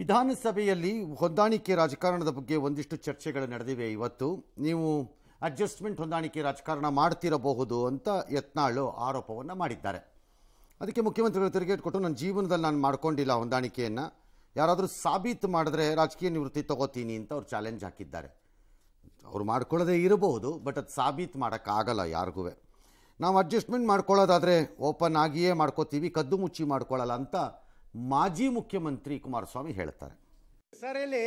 ವಿಧಾನಸಭೆಯಲ್ಲಿ ಹೊಂದಾಣಿಕೆ ರಾಜಕಾರಣದ ಬಗ್ಗೆ ಒಂದಿಷ್ಟು ಚರ್ಚೆಗಳು ನಡೆದಿವೆ ಇವತ್ತು ನೀವು ಅಡ್ಜಸ್ಟ್ಮೆಂಟ್ ಹೊಂದಾಣಿಕೆ ರಾಜಕಾರಣ ಮಾಡ್ತಿರಬಹುದು ಅಂತ ಯತ್ನಾಳು ಆರೋಪವನ್ನು ಮಾಡಿದ್ದಾರೆ ಅದಕ್ಕೆ ಮುಖ್ಯಮಂತ್ರಿಗಳು ತಿರುಗೇಟ್ ಕೊಟ್ಟು ನನ್ನ ಜೀವನದಲ್ಲಿ ನಾನು ಮಾಡ್ಕೊಂಡಿಲ್ಲ ಹೊಂದಾಣಿಕೆಯನ್ನು ಯಾರಾದರೂ ಸಾಬೀತು ಮಾಡಿದ್ರೆ ರಾಜಕೀಯ ನಿವೃತ್ತಿ ತಗೋತೀನಿ ಅಂತ ಅವ್ರು ಚಾಲೆಂಜ್ ಹಾಕಿದ್ದಾರೆ ಅವ್ರು ಮಾಡ್ಕೊಳ್ಳೋದೇ ಇರಬಹುದು ಬಟ್ ಅದು ಸಾಬೀತು ಮಾಡೋಕ್ಕಾಗಲ್ಲ ಯಾರಿಗೂ ನಾವು ಅಡ್ಜಸ್ಟ್ಮೆಂಟ್ ಮಾಡ್ಕೊಳ್ಳೋದಾದರೆ ಓಪನ್ ಆಗಿಯೇ ಮಾಡ್ಕೋತೀವಿ ಕದ್ದು ಮುಚ್ಚಿ ಮಾಡ್ಕೊಳ್ಳಲ್ಲ ಅಂತ ಮಾಜಿ ಮುಖ್ಯಮಂತ್ರಿ ಕುಮಾರಸ್ವಾಮಿ ಹೇಳ್ತಾರೆ ಸರ್ ಇಲ್ಲಿ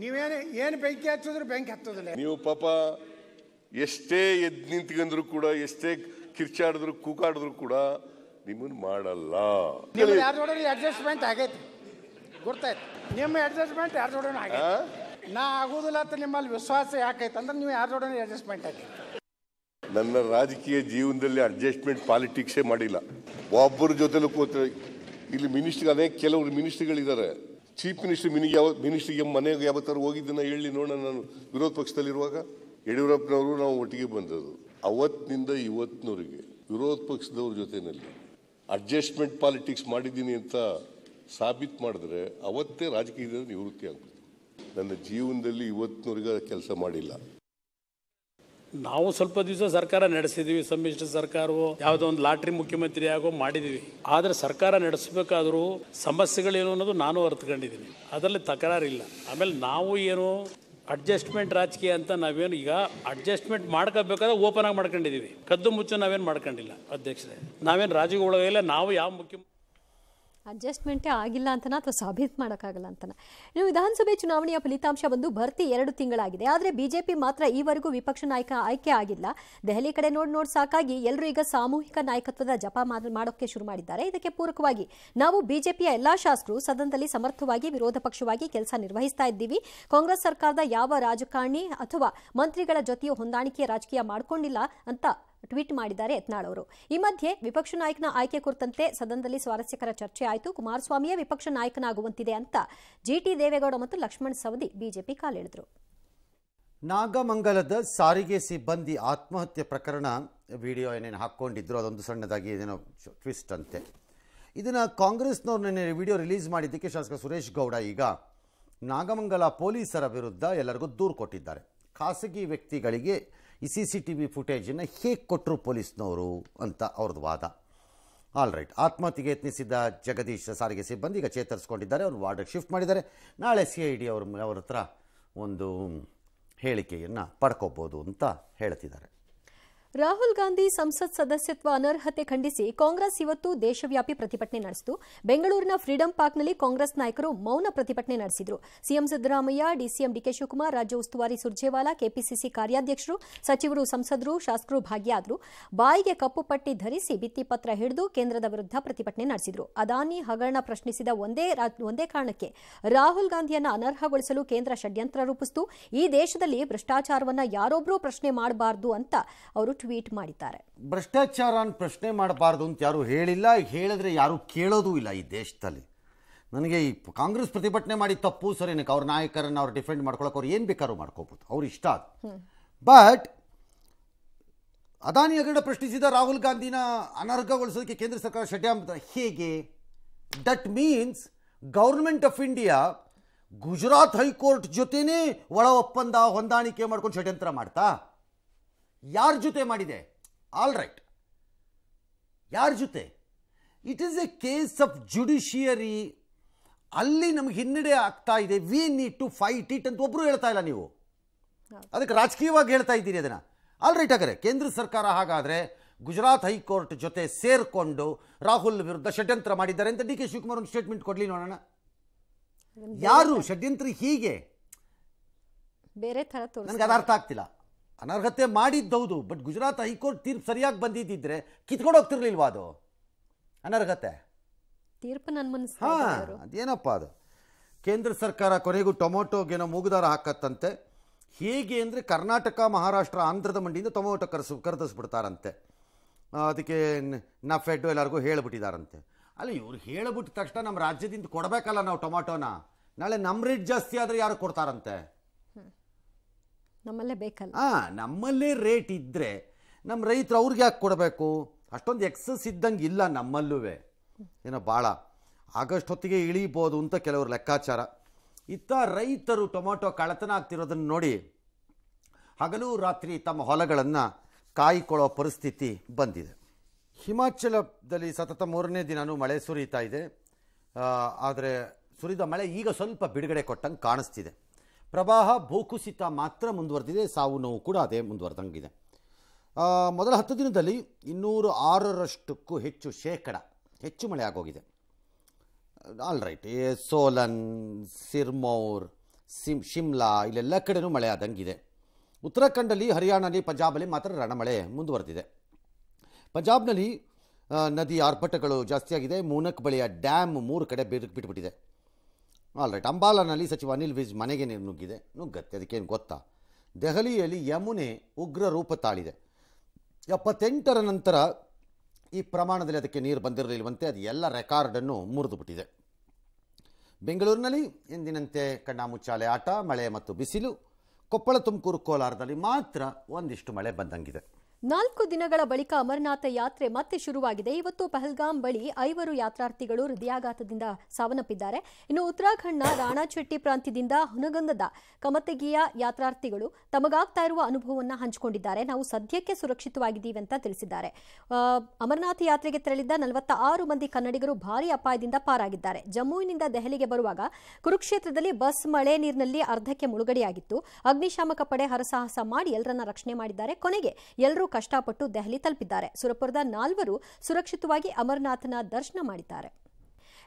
ನೀವೇನು ಏನು ಬೆಂಕಿ ಹಚ್ಚಿದ್ರು ಬೆಂಕಿ ಹತ್ತದಿಲ್ಲ ನೀವು ಪಾಪ ಎಷ್ಟೇ ಎದ್ದು ನಿಂತ್ಕೊಂಡ್ರು ಕೂಡ ಎಷ್ಟೇ ಕಿರ್ಚಾಡಿದ್ರು ಕೂಕಾಡಿದ್ರು ಕೂಡ ನಿಮ್ಮನ್ನು ಮಾಡಲ್ಲ ನೀವು ಯಾರು ನೋಡಿದ್ರೆ ಅಡ್ಜಸ್ಟ್ಮೆಂಟ್ ಆಗೈತಿ ಗೊತ್ತಾಯ್ತು ನಿಮ್ಮ ಅಡ್ಜಸ್ಟ್ಮೆಂಟ್ ಯಾರು ನೋಡೋಣ ಆಗ ನಾ ಆಗೋದಿಲ್ಲ ಅಂತ ನಿಮ್ಮಲ್ಲಿ ವಿಶ್ವಾಸ ಯಾಕೈತೆ ಅಂದ್ರೆ ನೀವು ಯಾರು ನೋಡೋಣ ಅಡ್ಜಸ್ಟ್ಮೆಂಟ್ ಆಗೈತೆ ನನ್ನ ರಾಜಕೀಯ ಜೀವನದಲ್ಲಿ ಅಡ್ಜಸ್ಟ್ಮೆಂಟ್ ಪಾಲಿಟಿಕ್ಸೇ ಮಾಡಿಲ್ಲ ಒಬ್ಬರ ಜೊತೆಲೂ ಕೂತ ಇಲ್ಲಿ ಮಿನಿಸ್ಟ್ರಿ ಅನೇಕ ಕೆಲವರು ಮಿನಿಸ್ಟ್ರಿಗಳಿದ್ದಾರೆ ಚೀಫ್ ಮಿನಿಸ್ಟ್ರಿ ಮಿನಿಗೆ ಯಾವ ಮಿನಿಸ್ಟ್ರಿಗೆ ಮನೆಗೆ ಯಾವತ್ತಾರು ಹೋಗಿದ್ದನ್ನ ಹೇಳಿ ನೋಡೋಣ ನಾನು ವಿರೋಧ ಪಕ್ಷದಲ್ಲಿರುವಾಗ ಯಡಿಯೂರಪ್ಪನವರು ನಾವು ಒಟ್ಟಿಗೆ ಬಂದದ್ದು ಅವತ್ತಿನಿಂದ ಇವತ್ತಿನವರಿಗೆ ವಿರೋಧ ಪಕ್ಷದವ್ರ ಜೊತೆಯಲ್ಲಿ ಅಡ್ಜಸ್ಟ್ಮೆಂಟ್ ಪಾಲಿಟಿಕ್ಸ್ ಮಾಡಿದ್ದೀನಿ ಅಂತ ಸಾಬೀತು ಮಾಡಿದ್ರೆ ಅವತ್ತೇ ರಾಜಕೀಯದಿಂದ ನಿವೃತ್ತಿ ಆಗ್ಬೋದು ನನ್ನ ಜೀವನದಲ್ಲಿ ಇವತ್ತಿನವರೆಗೆ ಕೆಲಸ ಮಾಡಿಲ್ಲ ನಾವು ಸ್ವಲ್ಪ ದಿವಸ ಸರ್ಕಾರ ನಡೆಸಿದ್ದೀವಿ ಸಮ್ಮಿಶ್ರ ಸರ್ಕಾರವು ಯಾವುದೋ ಒಂದು ಲಾಟ್ರಿ ಮುಖ್ಯಮಂತ್ರಿ ಆಗೋ ಮಾಡಿದ್ದೀವಿ ಆದರೆ ಸರ್ಕಾರ ನಡೆಸಬೇಕಾದ್ರೂ ಸಮಸ್ಯೆಗಳೇನು ಅನ್ನೋದು ನಾನು ಅರ್ಥಕೊಂಡಿದ್ದೀನಿ ಅದರಲ್ಲಿ ತಕರಾರಿಲ್ಲ ಆಮೇಲೆ ನಾವು ಏನು ಅಡ್ಜಸ್ಟ್ಮೆಂಟ್ ರಾಜಕೀಯ ಅಂತ ನಾವೇನು ಈಗ ಅಡ್ಜಸ್ಟ್ಮೆಂಟ್ ಮಾಡ್ಕೋಬೇಕಾದ್ರೆ ಓಪನ್ ಆಗಿ ಮಾಡ್ಕೊಂಡಿದ್ದೀವಿ ಕದ್ದು ಮುಚ್ಚು ನಾವೇನು ಮಾಡ್ಕೊಂಡಿಲ್ಲ ಅಧ್ಯಕ್ಷರೇ ನಾವೇನು ರಾಜಕೀಯ ಒಳಗಿಲ್ಲ ನಾವು ಯಾವ ಮುಖ್ಯ ಅಡ್ಜಸ್ಟ್ಮೆಂಟೇ ಆಗಿಲ್ಲ ಅಂತನ ಅಥವಾ ಸಾಬೀತು ಮಾಡೋಕ್ಕಾಗಲ್ಲ ಅಂತನ ಇನ್ನು ವಿಧಾನಸಭೆ ಚುನಾವಣೆಯ ಫಲಿತಾಂಶ ಬಂದು ಭರ್ತಿ ಎರಡು ತಿಂಗಳಾಗಿದೆ ಆದರೆ ಬಿಜೆಪಿ ಮಾತ್ರ ಈವರೆಗೂ ವಿಪಕ್ಷ ನಾಯಕ ಆಯ್ಕೆ ಆಗಿಲ್ಲ ದೆಹಲಿ ಕಡೆ ನೋಡಿ ನೋಡ್ ಸಾಕಾಗಿ ಎಲ್ಲರೂ ಈಗ ಸಾಮೂಹಿಕ ನಾಯಕತ್ವದ ಜಪ ಮಾಡೋಕ್ಕೆ ಶುರು ಮಾಡಿದ್ದಾರೆ ಇದಕ್ಕೆ ಪೂರಕವಾಗಿ ನಾವು ಬಿಜೆಪಿಯ ಎಲ್ಲಾ ಶಾಸಕರು ಸದನದಲ್ಲಿ ಸಮರ್ಥವಾಗಿ ವಿರೋಧ ಪಕ್ಷವಾಗಿ ಕೆಲಸ ನಿರ್ವಹಿಸ್ತಾ ಇದ್ದೀವಿ ಕಾಂಗ್ರೆಸ್ ಸರ್ಕಾರದ ಯಾವ ರಾಜಕಾರಣಿ ಅಥವಾ ಮಂತ್ರಿಗಳ ಜೊತೆಯೂ ಹೊಂದಾಣಿಕೆಯ ರಾಜಕೀಯ ಮಾಡಿಕೊಂಡಿಲ್ಲ ಅಂತ ಟ್ವೀಟ್ ಮಾಡಿದ್ದಾರೆ ಯತ್ನಾಳ್ ಅವರು ಈ ಮಧ್ಯೆ ವಿಪಕ್ಷ ನಾಯಕನ ಆಯ್ಕೆ ಕುರಿತಂತೆ ಸದನದಲ್ಲಿ ಸ್ವಾರಸ್ಯಕರ ಚರ್ಚೆ ಆಯಿತು ಕುಮಾರಸ್ವಾಮಿಯೇ ವಿಪಕ್ಷ ನಾಯಕನಾಗುವಂತಿದೆ ಅಂತ ಜಿಟಿ ದೇವೇಗೌಡ ಮತ್ತು ಲಕ್ಷ್ಮಣ ಸವದಿ ಬಿಜೆಪಿ ಕಾಲೆಳೆದರು ನಾಗಮಂಗಲದ ಸಾರಿಗೆ ಸಿಬ್ಬಂದಿ ಆತ್ಮಹತ್ಯೆ ಪ್ರಕರಣ ವಿಡಿಯೋ ಏನೇನು ಹಾಕ್ಕೊಂಡಿದ್ರು ಅದೊಂದು ಸಣ್ಣದಾಗಿ ಏನೋ ಟ್ವಿಸ್ಟ್ ಅಂತೆ ಇದನ್ನು ಕಾಂಗ್ರೆಸ್ನವ್ರು ನಿನ್ನೆ ವಿಡಿಯೋ ರಿಲೀಸ್ ಮಾಡಿದ್ದಕ್ಕೆ ಶಾಸಕ ಸುರೇಶ್ ಗೌಡ ಈಗ ನಾಗಮಂಗಲ ಪೊಲೀಸರ ವಿರುದ್ಧ ಎಲ್ಲರಿಗೂ ದೂರು ಕೊಟ್ಟಿದ್ದಾರೆ ಖಾಸಗಿ ವ್ಯಕ್ತಿಗಳಿಗೆ ಈ ಸಿ ಸಿ ಟಿ ವಿ ಫುಟೇಜನ್ನು ಹೇಗೆ ಕೊಟ್ಟರು ಪೊಲೀಸ್ನವರು ಅಂತ ಅವ್ರದ್ದು ವಾದ ಆಲ್ ರೈಟ್ ಆತ್ಮಹತ್ಯೆಗೆ ಯತ್ನಿಸಿದ್ದ ಜಗದೀಶ್ ಸಾರಿಗೆ ಸಿಬ್ಬಂದಿ ಈಗ ಚೇತರಿಸ್ಕೊಂಡಿದ್ದಾರೆ ಅವ್ರು ವಾರ್ಡ್ಗೆ ಶಿಫ್ಟ್ ಮಾಡಿದ್ದಾರೆ ನಾಳೆ ಸಿ ಐ ಡಿ ಅವ್ರ ಅವ್ರ ಹತ್ರ ಒಂದು ಹೇಳಿಕೆಯನ್ನು ಪಡ್ಕೋಬೋದು ಅಂತ ಹೇಳ್ತಿದ್ದಾರೆ ರಾಹುಲ್ ಗಾಂಧಿ ಸಂಸತ್ ಸದಸ್ಯತ್ವ ಅನರ್ಹತೆ ಖಂಡಿಸಿ ಕಾಂಗ್ರೆಸ್ ಇವತ್ತು ದೇಶವ್ಯಾಪಿ ಪ್ರತಿಭಟನೆ ನಡೆಸಿತು ಬೆಂಗಳೂರಿನ ಫ್ರೀಡಂ ಪಾರ್ಕ್ನಲ್ಲಿ ಕಾಂಗ್ರೆಸ್ ನಾಯಕರು ಮೌನ ಪ್ರತಿಭಟನೆ ನಡೆಸಿದರು CM Siddaramaiah DCM DK Shivakumar ರಾಜ್ಯ ಉಸ್ತುವಾರಿ ಸುರ್ಜೇವಾಲಾ ಕೆಪಿಸಿಸಿ ಕಾರ್ಯಾಧ್ಯಕ್ಷರು ಸಚಿವರು ಸಂಸದರು ಶಾಸಕರು ಭಾಗಿಯಾದರು ಬಾಯಿಗೆ ಕಪ್ಪು ಪಟ್ಟಿ ಧರಿಸಿ ಭಿತ್ತಿಪತ್ರ ಹಿಡಿದು ಕೇಂದ್ರದ ವಿರುದ್ಧ ಪ್ರತಿಭಟನೆ ನಡೆಸಿದರು ಅದಾನಿ ಹಗರಣ ಪ್ರಶ್ನಿಸಿದ ಒಂದೇ ಒಂದೇ ಕಾರಣಕ್ಕೆ ರಾಹುಲ್ ಗಾಂಧಿಯನ್ನು ಅನರ್ಹಗೊಳಿಸಲು ಕೇಂದ್ರ ಷಡ್ಯಂತ್ರ ರೂಪಿಸಿತು ಈ ದೇಶದಲ್ಲಿ ಭ್ರಷ್ಟಾಚಾರವನ್ನು ಯಾರೊಬ್ಬರೂ ಪ್ರಶ್ನೆ ಮಾಡಬಾರದು ಅಂತ ಅವರು ಟ್ವೀಟ್ ಮಾಡಿದ್ದಾರೆ ಭ್ರಷ್ಟಾಚಾರ ಪ್ರಶ್ನೆ ಮಾಡಬಾರ್ದು ಅಂತ ಯಾರು ಹೇಳಿಲ್ಲ ಹೇಳಿದ್ರೆ ಯಾರು ಕೇಳೋದೂ ಇಲ್ಲ ಈ ದೇಶದಲ್ಲಿ ನನಗೆ ಈ ಕಾಂಗ್ರೆಸ್ ಪ್ರತಿಭಟನೆ ಮಾಡಿ ತಪ್ಪು ಸರಿನಕ್ಕೆ ಅವ್ರ ನಾಯಕರನ್ನು ಅವ್ರು ಡಿಫೆಂಡ್ ಮಾಡ್ಕೊಳಕ್ಕೆ ಅವ್ರು ಏನು ಬೇಕಾದ್ರೂ ಮಾಡ್ಕೋಬೋದು ಅವ್ರು ಇಷ್ಟ ಬಟ್ ಅದಾನಿ ಹಗರಣ ಪ್ರಶ್ನಿಸಿದ ರಾಹುಲ್ ಗಾಂಧಿನ ಅನರ್ಹಗೊಳಿಸೋದಕ್ಕೆ ಕೇಂದ್ರ ಸರ್ಕಾರ ಷಡ್ಯಂತ್ರ ಹೇಗೆ that means government of India Gujarat high court ಜೊತೆನೇ ಒಳ ಒಪ್ಪಂದ ಹೊಂದಾಣಿಕೆ ಮಾಡ್ಕೊಂಡು ಷಡ್ಯಂತ್ರ ಮಾಡ್ತಾ ಯಾರ ಜೊತೆ ಮಾಡಿದೆ ಆಲ್ ರೈಟ್ ಯಾರ ಜೊತೆ it is a case of judiciary ಅಲ್ಲಿ ನಮ್ಗೆ ಹಿನ್ನಡೆ ಆಗ್ತಾ ಇದೆ we need to fight it ಅಂತ ಒಬ್ಬರು ಹೇಳ್ತಾ ಇಲ್ಲ ನೀವು ಅದಕ್ಕೆ ರಾಜಕೀಯವಾಗಿ ಹೇಳ್ತಾ ಇದ್ದೀರಿ ಅದನ್ನು ಆಲ್ ರೈಟ್ ಹಾಗಾದ್ರೆ ಕೇಂದ್ರ ಸರ್ಕಾರ ಹಾಗಾದರೆ ಗುಜರಾತ್ ಹೈಕೋರ್ಟ್ ಜೊತೆ ಸೇರಿಕೊಂಡು ರಾಹುಲ್ ವಿರುದ್ಧ ಷಡ್ಯಂತ್ರ ಮಾಡಿದ್ದಾರೆ ಅಂತ ಡಿ ಕೆ ಶಿವಕುಮಾರ್ ಒಂದು ಸ್ಟೇಟ್ಮೆಂಟ್ ಕೊಡ್ಲಿ ನೋಡೋಣ ಯಾರು ಷಡ್ಯಂತ್ರ ಹೀಗೆ ಬೇರೆ ತರ ನನಗೆ ಅದು ಅರ್ಥ ಆಗ್ತಿಲ್ಲ ಅನರ್ಹತೆ ಮಾಡಿದ್ದೌದು ಬಟ್ ಗುಜರಾತ್ ಹೈಕೋರ್ಟ್ ತೀರ್ಪು ಸರಿಯಾಗಿ ಬಂದಿದ್ದಿದ್ರೆ ಕಿತ್ಕೊಂಡು ಹೋಗ್ತಿರ್ಲಿಲ್ವಾ ಅದು ಅನರ್ಹತೆ ತೀರ್ಪು ನನ್ನ ಹಾಂ ಅದೇನಪ್ಪ ಅದು ಕೇಂದ್ರ ಸರ್ಕಾರ ಕೊನೆಗೂ ಟೊಮೊಟೋಗೇನೋ ಮೂಗುದಾರ ಹಾಕತ್ತಂತೆ ಹೇಗೆ ಅಂದರೆ ಕರ್ನಾಟಕ ಮಹಾರಾಷ್ಟ್ರ ಆಂಧ್ರದ ಮಂಡಿಯಿಂದ ಟೊಮೊಟೊ ಕರೆಸು ಕರೆದಿಸ್ಬಿಡ್ತಾರಂತೆ ಅದಕ್ಕೆ ನಾ ಎಲ್ಲರಿಗೂ ಹೇಳಿಬಿಟ್ಟಿದಾರಂತೆ ಅಲ್ಲ ಇವ್ರು ಹೇಳಿಬಿಟ್ಟ ತಕ್ಷಣ ನಮ್ಮ ರಾಜ್ಯದಿಂದ ಕೊಡಬೇಕಲ್ಲ ನಾವು ಟೊಮೊಟೊನ ನಾಳೆ ನಮ್ಮ ರೇಟ್ ಜಾಸ್ತಿ ಆದರೆ ಯಾರು ಕೊಡ್ತಾರಂತೆ ನಮ್ಮಲ್ಲೇ ಬೇಕಲ್ಲ ಹಾ ನಮ್ಮಲ್ಲೇ ರೇಟ್ ಇದ್ದರೆ ನಮ್ಮ ರೈತರು ಅವ್ರಿಗೆ ಯಾಕೆ ಕೊಡಬೇಕು ಅಷ್ಟೊಂದು ಎಕ್ಸಸ್ ಇದ್ದಂಗೆ ಇಲ್ಲ ನಮ್ಮಲ್ಲೂ ಏನೋ ಭಾಳ ಆಗಸ್ಟ್ ಹೊತ್ತಿಗೆ ಇಳಿಬೋದು ಅಂತ ಕೆಲವರು ಲೆಕ್ಕಾಚಾರ ಇತ್ತ ರೈತರು ಟೊಮೊಟೊ ಕಳತನ ಆಗ್ತಿರೋದನ್ನು ನೋಡಿ ಹಗಲು ರಾತ್ರಿ ತಮ್ಮ ಹೊಲಗಳನ್ನು ಕಾಯ್ಕೊಳ್ಳೋ ಪರಿಸ್ಥಿತಿ ಬಂದಿದೆ ಹಿಮಾಚಲದಲ್ಲಿ ಸತತ ಮೂರನೇ ದಿನವೂ ಮಳೆ ಸುರಿತಾ ಇದೆ ಆದರೆ ಸುರಿದ ಮಳೆ ಈಗ ಸ್ವಲ್ಪ ಬಿಡುಗಡೆ ಕೊಟ್ಟಂಗೆ ಕಾಣಿಸ್ತಿದೆ ಪ್ರವಾಹ ಭೂಕುಸಿತ ಮಾತ್ರ ಮುಂದುವರೆದಿದೆ ಸಾವು ನೋವು ಕೂಡ ಅದೇ ಮುಂದುವರೆದಂಗಿದೆ ಮೊದಲ ಹತ್ತು ದಿನದಲ್ಲಿ ಇನ್ನೂರು ಆರರಷ್ಟಕ್ಕೂ ಹೆಚ್ಚು ಶೇಕಡ ಹೆಚ್ಚು ಮಳೆ ಆಗೋಗಿದೆ ಆಲ್ ರೈಟ್ ಸೋಲನ್ ಸಿರ್ಮೌರ್ ಸಿಮ್ ಶಿಮ್ಲಾ ಇಲ್ಲೆಲ್ಲ ಕಡೆನೂ ಮಳೆ ಆದಂಗಿದೆ ಉತ್ತರಾಖಂಡಲ್ಲಿ ಹರಿಯಾಣಲ್ಲಿ ಪಂಜಾಬಲ್ಲಿ ಮಾತ್ರ ರಣಮಳೆ ಮುಂದುವರೆದಿದೆ ಪಂಜಾಬ್ನಲ್ಲಿ ನದಿ ಆರ್ಭಟಗಳು ಜಾಸ್ತಿಯಾಗಿದೆ ಮೂನಕ್ ಬಳಿಯ ಡ್ಯಾಮ್ ಮೂರು ಕಡೆ ಬಿರುಕು ಬಿಟ್ಬಿಟ್ಟಿದೆ ಆಲ್ ರೈಟ್ ಅಂಬಾಲಾನಲ್ಲಿ ಸಚಿವ ಅನಿಲ್ ವಿಜ್ ಮನೆಗೆ ನೀರು ನುಗ್ಗಿದೆ ನುಗ್ಗತ್ತೆ ಅದಕ್ಕೇನು ಗೊತ್ತಾ ದೆಹಲಿಯಲ್ಲಿ ಯಮುನೆ ಉಗ್ರ ರೂಪ ತಾಳಿದೆ ಎಪ್ಪತ್ತೆಂಟರ ನಂತರ ಈ ಪ್ರಮಾಣದಲ್ಲಿ ಅದಕ್ಕೆ ನೀರು ಬಂದಿರಲಿಲ್ಲವಂತೆ ಅದು ಎಲ್ಲ ರೆಕಾರ್ಡನ್ನು ಮುರಿದು ಬಿಟ್ಟಿದೆ ಬೆಂಗಳೂರಿನಲ್ಲಿ ಎಂದಿನಂತೆ ಕಣ್ಣಾಮುಚ್ಚಾಲೆ ಆಟ ಮಳೆ ಮತ್ತು ಬಿಸಿಲು ಕೊಪ್ಪಳ ತುಮಕೂರು ಕೋಲಾರದಲ್ಲಿ ಮಾತ್ರ ಒಂದಿಷ್ಟು ಮಳೆ ಬಂದಂಗಿದೆ ನಾಲ್ಕು ದಿನಗಳ ಬಳಿಕ ಅಮರನಾಥ ಯಾತ್ರೆ ಮತ್ತೆ ಶುರುವಾಗಿದೆ ಇವತ್ತು ಪಹಲ್ಗಾಮ್ ಬಳಿ ಐವರು ಯಾತ್ರಾರ್ಥಿಗಳು ಹೃದಯಾಘಾತದಿಂದ ಸಾವನ್ನಪ್ಪಿದ್ದಾರೆ ಇನ್ನು ಉತ್ತರಾಖಂಡ್ನ ರಾಣಾಚೆಟ್ಟಿ ಪ್ರಾಂತ್ಯದಿಂದ ಹುನಗಂಧದ ಕಮತಗಿಯ ಯಾತ್ರಾರ್ಥಿಗಳು ತಮಗಾಗ್ತಾ ಇರುವ ಅನುಭವವನ್ನು ಹಂಚಿಕೊಂಡಿದ್ದಾರೆ ನಾವು ಸದ್ಯಕ್ಕೆ ಸುರಕ್ಷಿತವಾಗಿದ್ದೀವಿ ಅಂತ ತಿಳಿಸಿದ್ದಾರೆ ಅಮರನಾಥ ಯಾತ್ರೆಗೆ ತೆರಳಿದ್ದ ನಲವತ್ತ ಆರು ಮಂದಿ ಕನ್ನಡಿಗರು ಭಾರಿ ಅಪಾಯದಿಂದ ಪಾರಾಗಿದ್ದಾರೆ ಜಮ್ಮುವಿನಿಂದ ದೆಹಲಿಗೆ ಬರುವಾಗ ಕುರುಕ್ಷೇತ್ರದಲ್ಲಿ ಬಸ್ ಮಳೆ ನೀರಿನಲ್ಲಿ ಅರ್ಧಕ್ಕೆ ಮುಳುಗಡೆಯಾಗಿತ್ತು ಅಗ್ನಿಶಾಮಕ ಪಡೆ ಹರಸಾಹಸ ಮಾಡಿ ಎಲ್ಲರನ್ನ ರಕ್ಷಣೆ ಮಾಡಿದ್ದಾರೆ ಕೊನೆಗೆ ಎಲ್ಲರೂ ಕಷ್ಟಪಟ್ಟು ದೆಹಲಿ ತಲುಪಿದ್ದಾರೆ ಸುರಪುರದ ನಾಲ್ವರು ಸುರಕ್ಷಿತವಾಗಿ ಅಮರನಾಥನ ದರ್ಶನ ಮಾಡಿದ್ದಾರೆ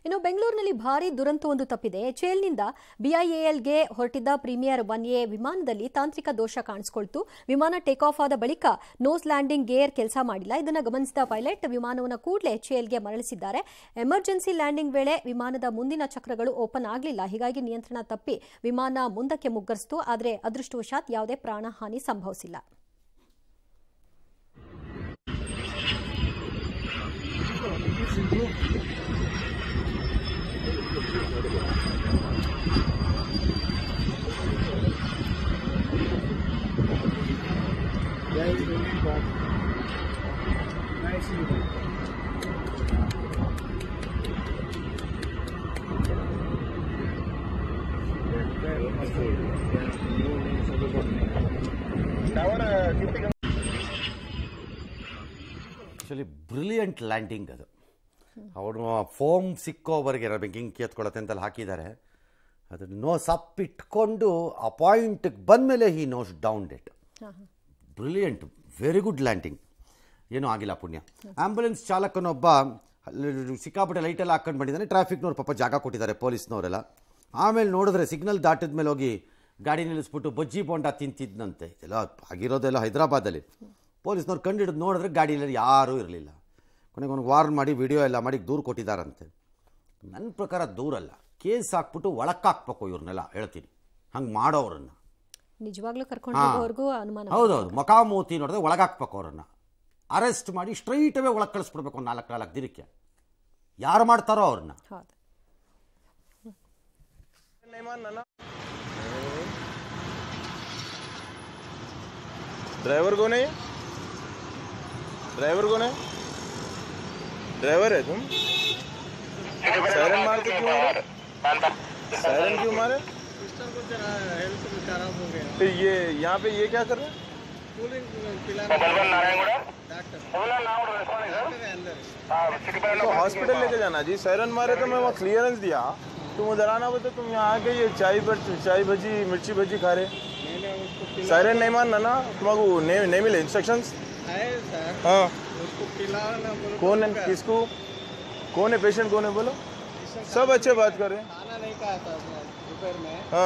ಇನ್ನು ಬೆಂಗಳೂರಿನಲ್ಲಿ ಭಾರೀ ದುರಂತವೊಂದು ತಪ್ಪಿದೆ ಚೇಲ್ನಿಂದ ಬಿಐಎಎಲ್ಗೆ ಹೊರಟಿದ್ದ ಪ್ರೀಮಿಯರ್ ಒನ್ ಎ ವಿಮಾನದಲ್ಲಿ ತಾಂತ್ರಿಕ ದೋಷ ಕಾಣಿಸಿಕೊಳ್ತು ವಿಮಾನ ಟೇಕ್ ಆಫ್ ಆದ ಬಳಿಕ ನೋಸ್ ಲ್ಯಾಂಡಿಂಗ್ ಗೇರ್ ಕೆಲಸ ಮಾಡಿಲ್ಲ ಇದನ್ನು ಗಮನಿಸಿದ ಪೈಲಟ್ ವಿಮಾನವನ್ನು ಕೂಡಲೇ ಚೇಲ್ಗೆ ಮರಳಿಸಿದ್ದಾರೆ ಎಮರ್ಜೆನ್ಸಿ ಲ್ಯಾಂಡಿಂಗ್ ವೇಳೆ ವಿಮಾನದ ಮುಂದಿನ ಚಕ್ರಗಳು ಓಪನ್ ಆಗಲಿಲ್ಲ ಹೀಗಾಗಿ ನಿಯಂತ್ರಣ ತಪ್ಪಿ ವಿಮಾನ ಮುಂದಕ್ಕೆ ಮುಗ್ಗರಿಸಿತು ಆದರೆ ಅದೃಷ್ಟವಶಾತ್ ಯಾವುದೇ ಪ್ರಾಣಹಾನಿ ಸಂಭವಿಸಿಲ್ಲ Actually, brilliant landing. Gather. ಅವನು ಫೋಮ್ ಸಿಕ್ಕೋವರೆಗೆ ನಾನು ಬೆಂಕಿ ಎತ್ಕೊಳತ್ತೆ ಅಂತಲ್ಲಿ ಹಾಕಿದ್ದಾರೆ ಅದನ್ನು ನೋ ಸಪ್ ಇಟ್ಕೊಂಡು ಆ ಪಾಯಿಂಟಿಗೆ ಬಂದಮೇಲೆ he nose down date brilliant very good landing ಏನೂ ಆಗಿಲ್ಲ ಪುಣ್ಯ ಆ್ಯಂಬುಲೆನ್ಸ್ ಚಾಲಕನೊಬ್ಬ ಸಿಕ್ಕಾಪಟ್ಟೆ ಲೈಟೆಲ್ಲ ಹಾಕ್ಕೊಂಡು ಬಂದಿದ್ದಾನೆ ಟ್ರಾಫಿಕ್ನವ್ರು ಪಾಪ ಜಾಗ ಕೊಟ್ಟಿದ್ದಾರೆ ಪೊಲೀಸ್ನವರೆಲ್ಲ ಆಮೇಲೆ ನೋಡಿದ್ರೆ ಸಿಗ್ನಲ್ ದಾಟಿದ ಮೇಲೆ ಹೋಗಿ ಗಾಡಿ ನಿಲ್ಲಿಸ್ಬಿಟ್ಟು ಬಜ್ಜಿ ಬೋಂಡ ತಿಂತಿದ್ದಂತೆ ಎಲ್ಲ ಆಗಿರೋದೆಲ್ಲ ಹೈದರಾಬಾದಲ್ಲಿ ಪೊಲೀಸ್ನವ್ರು ಕಂಡು ಹಿಡಿದು ನೋಡಿದ್ರೆ ಗಾಡಿಯಲ್ಲಿ ಯಾರೂ ಇರಲಿಲ್ಲ ಕೊನೆಗೆ ಅವ್ನಿಗೆ ವಾರ್ನ್ ಮಾಡಿ ವಿಡಿಯೋ ಎಲ್ಲ ಮಾಡಿ ದೂರು ಕೊಟ್ಟಿದ್ದಾರಂತೆ ನನ್ನ ಪ್ರಕಾರ ದೂರಲ್ಲ ಕೇಸ್ ಹಾಕ್ಬಿಟ್ಟು ಹಾಕ್ಬೇಕು ಇವ್ರನ್ನೆಲ್ಲ ಹೇಳ್ತೀನಿ ಹಂಗೆ ಮಾಡೋರನ್ನ ನಿಜವಾಗ್ಲೂ ಕರ್ಕೊಂಡು ಅನುಮಾನ ಹೌದೌದು ಮಕಾಮೂತಿ ನೋಡಿದ್ರೆ ಒಳಗಾಕ್ಬೇಕು ಅವ್ರನ್ನ ಅರೆಸ್ಟ್ ಮಾಡಿ ಸ್ಟ್ರೈಟ್ ಒಳಗೆ ಕಳಿಸ್ಬಿಡ್ಬೇಕು ಒಂದು ನಾಲ್ಕು ನಾಲ್ಕು ದಿನಕ್ಕೆ ಯಾರು ಮಾಡ್ತಾರೋ ಅವ್ರನ್ನ ಡ್ರೈವರ್ಗೂ ಡ್ರೈವರ್ಗೋನೆ ड्राइवर है तुम सायरन मार के क्यों मारे सायरन क्यों मारे तो ये यहाँ पे ये क्या कर रहे हैं तो हॉस्पिटल लेके जाना जी सैरन मारे तो मैं वहाँ क्लियरेंस दिया तुम उधर आना बोलते तुम यहाँ आके ये चाय पर चाय भजी मिर्ची भजी खा रहे सायरन नहीं मानना ना तुम्हारा नहीं, नहीं मिले इंस्ट्रक्शंस हाँ कौन है किसको कौन है पेशेंट कौन है बोलो सब अच्छे बात कर रहे हैं खाना नहीं खाया था दोपहर में हाँ